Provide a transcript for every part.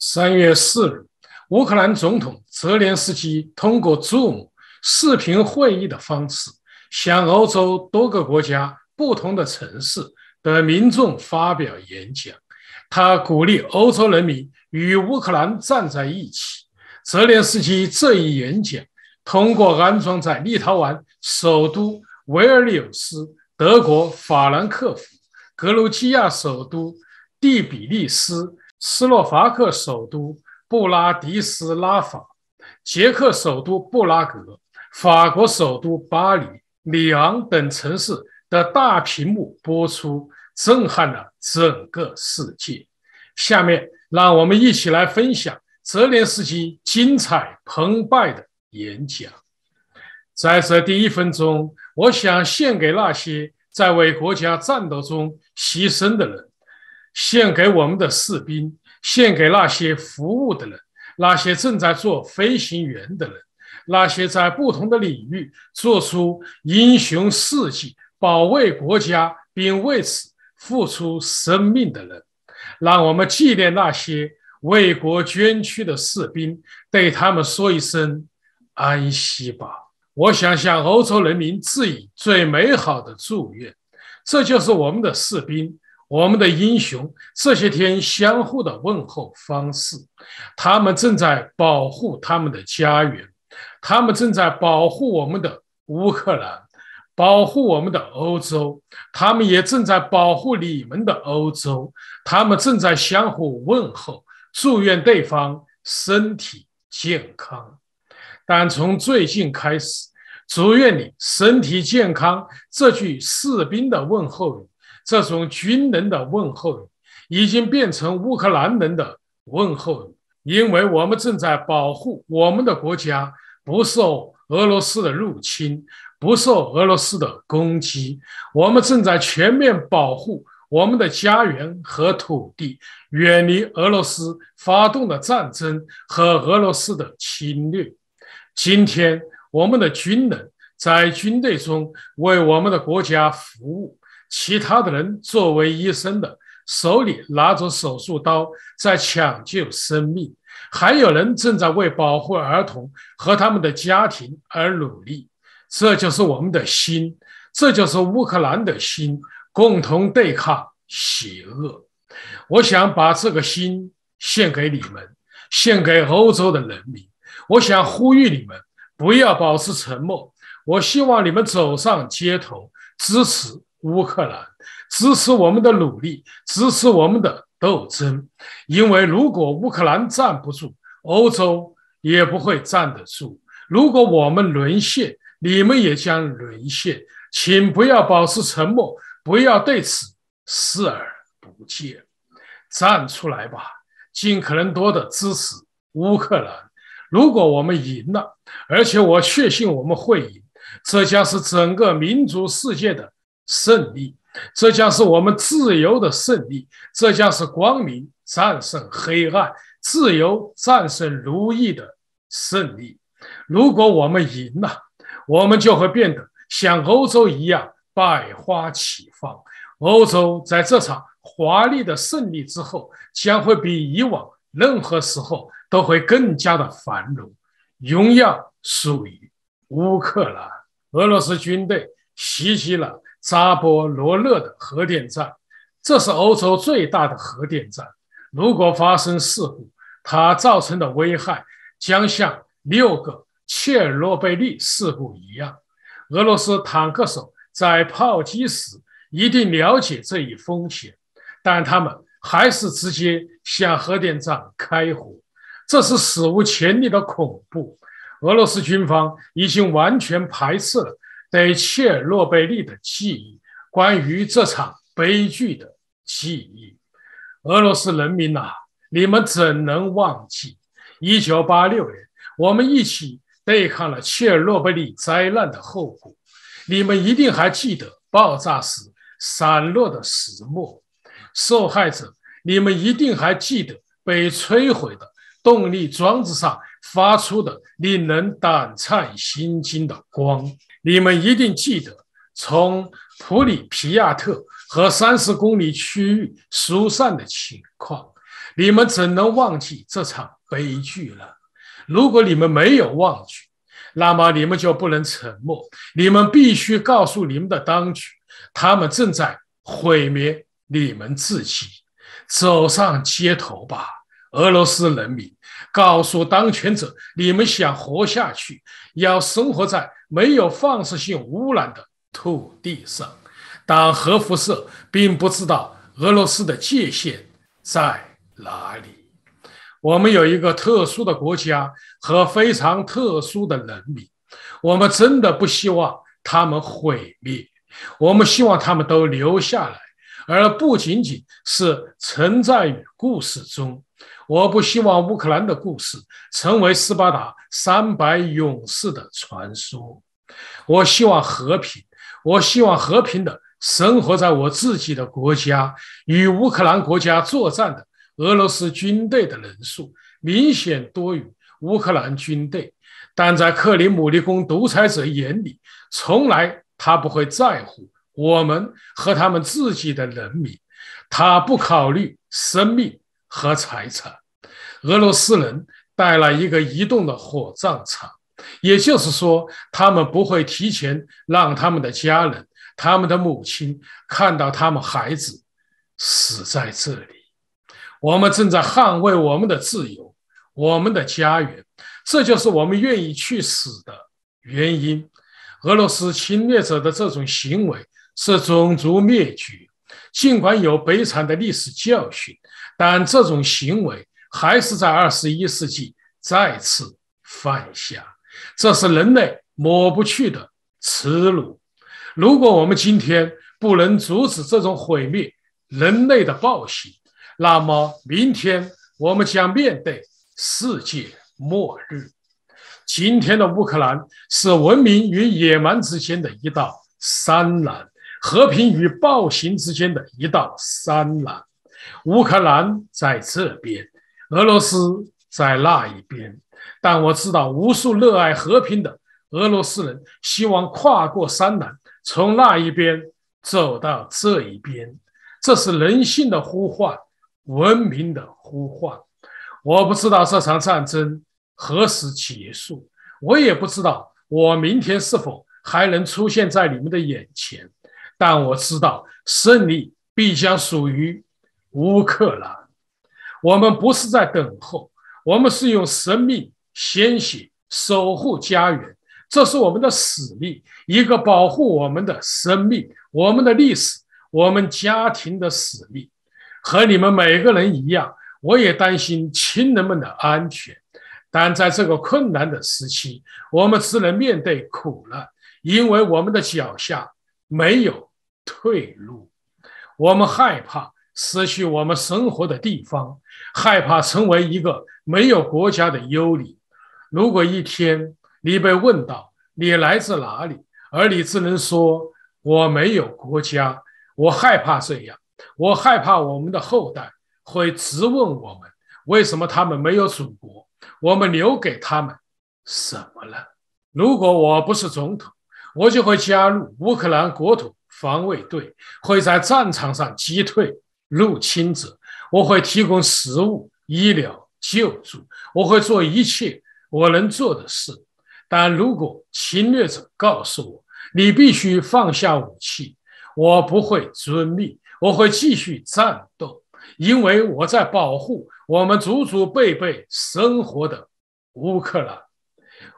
三月四日，乌克兰总统泽连斯基通过 Zoom 视频会议的方式，向欧洲多个国家、不同的城市的民众发表演讲。他鼓励欧洲人民与乌克兰站在一起。泽连斯基这一演讲通过安装在立陶宛首都维尔纽斯、德国法兰克福、格鲁吉亚首都第比利斯。斯洛伐克首都布拉迪斯拉法、捷克首都布拉格、法国首都巴黎、里昂等城市的大屏幕播出，震撼了整个世界。下面，让我们一起来分享泽连斯基精彩澎湃的演讲。在这第一分钟，我想献给那些在为国家战斗中牺牲的人。献给我们的士兵，献给那些服务的人，那些正在做飞行员的人，那些在不同的领域做出英雄事迹、保卫国家并为此付出生命的人。让我们纪念那些为国捐躯的士兵，对他们说一声安息吧。我想向欧洲人民致以最美好的祝愿。这就是我们的士兵。我们的英雄这些天相互的问候方式，他们正在保护他们的家园，他们正在保护我们的乌克兰，保护我们的欧洲，他们也正在保护你们的欧洲。他们正在相互问候，祝愿对方身体健康。但从最近开始，“祝愿你身体健康”这句士兵的问候语。这种军人的问候语已经变成乌克兰人的问候语，因为我们正在保护我们的国家不受俄罗斯的入侵、不受俄罗斯的攻击。我们正在全面保护我们的家园和土地，远离俄罗斯发动的战争和俄罗斯的侵略。今天，我们的军人在军队中为我们的国家服务。其他的人作为医生的手里拿着手术刀在抢救生命，还有人正在为保护儿童和他们的家庭而努力。这就是我们的心，这就是乌克兰的心，共同对抗邪恶。我想把这个心献给你们，献给欧洲的人民。我想呼吁你们不要保持沉默。我希望你们走上街头支持。乌克兰支持我们的努力，支持我们的斗争。因为如果乌克兰站不住，欧洲也不会站得住。如果我们沦陷，你们也将沦陷。请不要保持沉默，不要对此视而不见，站出来吧，尽可能多的支持乌克兰。如果我们赢了，而且我确信我们会赢，这将是整个民族世界的。胜利！这将是我们自由的胜利，这将是光明战胜黑暗、自由战胜奴役的胜利。如果我们赢了，我们就会变得像欧洲一样百花齐放。欧洲在这场华丽的胜利之后，将会比以往任何时候都会更加的繁荣。荣耀属于乌克兰。俄罗斯军队袭击了。扎波罗热的核电站，这是欧洲最大的核电站。如果发生事故，它造成的危害将像六个切尔诺贝利事故一样。俄罗斯坦克手在炮击时一定了解这一风险，但他们还是直接向核电站开火。这是史无前例的恐怖。俄罗斯军方已经完全排斥了。对切尔诺贝利的记忆，关于这场悲剧的记忆，俄罗斯人民呐，你们怎能忘记？一九八六年，我们一起对抗了切尔诺贝利灾难的后果。你们一定还记得爆炸时散落的石墨，受害者，你们一定还记得被摧毁的动力装置上。发出的令人胆颤心惊的光，你们一定记得从普里皮亚特和三十公里区域疏散的情况。你们怎能忘记这场悲剧呢？如果你们没有忘记，那么你们就不能沉默，你们必须告诉你们的当局，他们正在毁灭你们自己。走上街头吧！俄罗斯人民告诉当权者：“你们想活下去，要生活在没有放射性污染的土地上。但核辐射并不知道俄罗斯的界限在哪里。我们有一个特殊的国家和非常特殊的人民，我们真的不希望他们毁灭。我们希望他们都留下来，而不仅仅是存在于故事中。”我不希望乌克兰的故事成为斯巴达三百勇士的传说。我希望和平，我希望和平的生活在我自己的国家。与乌克兰国家作战的俄罗斯军队的人数明显多于乌克兰军队，但在克里姆林宫独裁者眼里，从来他不会在乎我们和他们自己的人民，他不考虑生命。和财产，俄罗斯人带来一个移动的火葬场，也就是说，他们不会提前让他们的家人、他们的母亲看到他们孩子死在这里。我们正在捍卫我们的自由，我们的家园，这就是我们愿意去死的原因。俄罗斯侵略者的这种行为是种族灭绝，尽管有悲惨的历史教训。但这种行为还是在二十一世纪再次犯下，这是人类抹不去的耻辱。如果我们今天不能阻止这种毁灭人类的暴行，那么明天我们将面对世界末日。今天的乌克兰是文明与野蛮之间的一道山峦，和平与暴行之间的一道山峦。乌克兰在这边，俄罗斯在那一边。但我知道，无数热爱和平的俄罗斯人希望跨过山南，从那一边走到这一边。这是人性的呼唤，文明的呼唤。我不知道这场战争何时结束，我也不知道我明天是否还能出现在你们的眼前。但我知道，胜利必将属于。乌克兰，我们不是在等候，我们是用生命、鲜血守护家园，这是我们的使命，一个保护我们的生命、我们的历史、我们家庭的使命。和你们每个人一样，我也担心亲人们的安全，但在这个困难的时期，我们只能面对苦难，因为我们的脚下没有退路，我们害怕。失去我们生活的地方，害怕成为一个没有国家的幽灵。如果一天你被问到你来自哪里，而你只能说我没有国家，我害怕这样，我害怕我们的后代会质问我们为什么他们没有祖国，我们留给他们什么了？如果我不是总统，我就会加入乌克兰国土防卫队，会在战场上击退。入侵者，我会提供食物、医疗救助，我会做一切我能做的事。但如果侵略者告诉我你必须放下武器，我不会遵命，我会继续战斗，因为我在保护我们祖祖辈辈生活的乌克兰。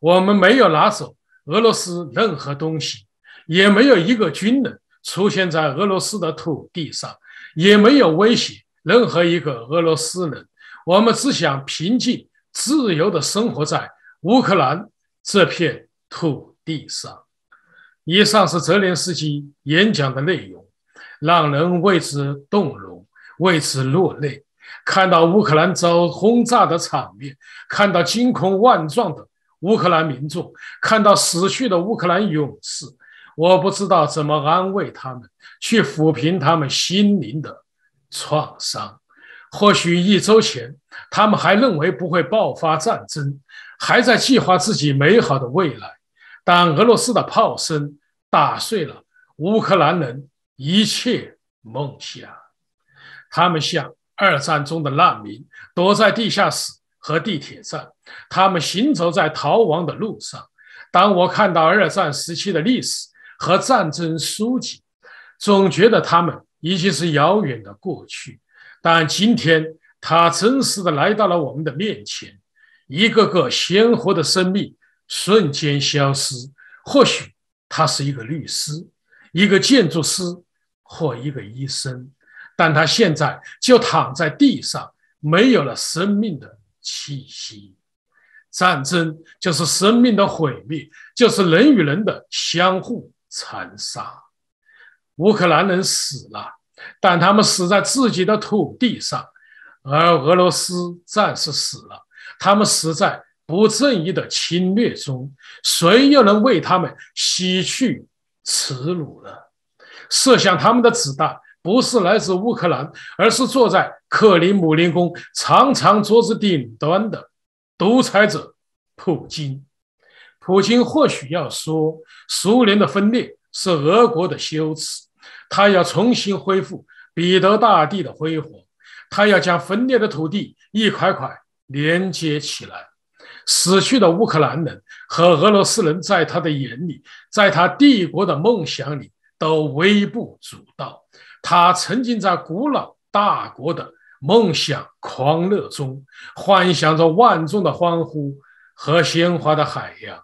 我们没有拿走俄罗斯任何东西，也没有一个军人出现在俄罗斯的土地上。也没有威胁任何一个俄罗斯人。我们只想平静、自由地生活在乌克兰这片土地上。以上是泽连斯基演讲的内容，让人为之动容，为之落泪。看到乌克兰遭轰炸的场面，看到惊恐万状的乌克兰民众，看到死去的乌克兰勇士，我不知道怎么安慰他们。去抚平他们心灵的创伤。或许一周前，他们还认为不会爆发战争，还在计划自己美好的未来。当俄罗斯的炮声打碎了乌克兰人一切梦想，他们像二战中的难民，躲在地下室和地铁上。他们行走在逃亡的路上。当我看到二战时期的历史和战争书籍，总觉得他们已经是遥远的过去，但今天他真实的来到了我们的面前，一个个鲜活的生命瞬间消失。或许他是一个律师、一个建筑师或一个医生，但他现在就躺在地上，没有了生命的气息。战争就是生命的毁灭，就是人与人的相互残杀。乌克兰人死了，但他们死在自己的土地上，而俄罗斯战士死了，他们死在不正义的侵略中。谁又能为他们洗去耻辱呢？设想他们的子弹不是来自乌克兰，而是坐在克里姆林宫长长桌子顶端的独裁者普京。普京或许要说，苏联的分裂。是俄国的羞耻，他要重新恢复彼得大帝的辉煌，他要将分裂的土地一块块连接起来。死去的乌克兰人和俄罗斯人在他的眼里，在他帝国的梦想里都微不足道。他沉浸在古老大国的梦想狂热中，幻想着万众的欢呼和鲜花的海洋，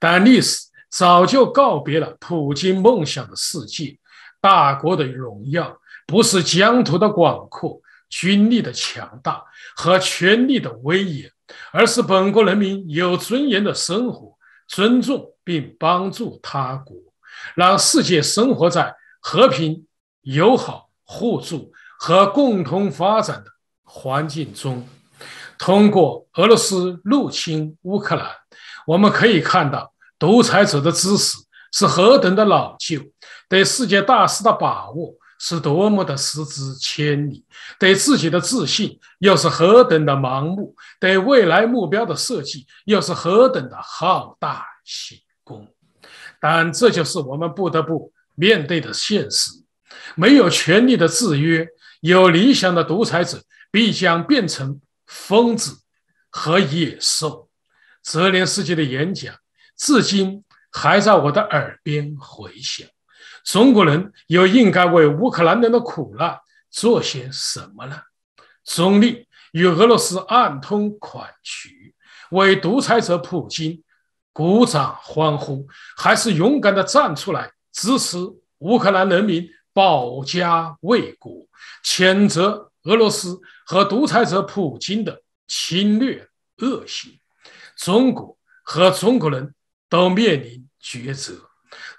但历史。早就告别了普京梦想的世界。大国的荣耀不是疆土的广阔、军力的强大和权力的威严，而是本国人民有尊严的生活、尊重并帮助他国，让世界生活在和平、友好、互助和共同发展的环境中。通过俄罗斯入侵乌克兰，我们可以看到。独裁者的知识是何等的老旧，对世界大事的把握是多么的失之千里，对自己的自信又是何等的盲目，对未来目标的设计又是何等的好大喜功。但这就是我们不得不面对的现实。没有权力的制约，有理想的独裁者必将变成疯子和野兽。泽连斯基的演讲。至今还在我的耳边回响。中国人又应该为乌克兰人的苦难做些什么呢？中立与俄罗斯暗通款曲，为独裁者普京鼓掌欢呼，还是勇敢地站出来支持乌克兰人民保家卫国，谴责俄罗斯和独裁者普京的侵略恶行？中国和中国人。都面临抉择。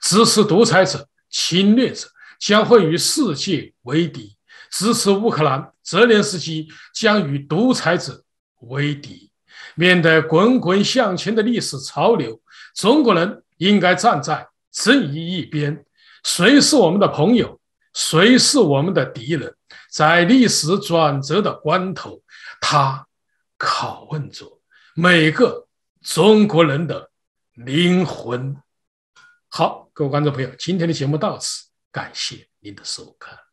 支持独裁者、侵略者，将会与世界为敌；支持乌克兰、泽连斯基，将与独裁者为敌。面对滚滚向前的历史潮流，中国人应该站在正义一边。谁是我们的朋友？谁是我们的敌人？在历史转折的关头，他拷问着每个中国人的。灵魂好，各位观众朋友，今天的节目到此，感谢您的收看。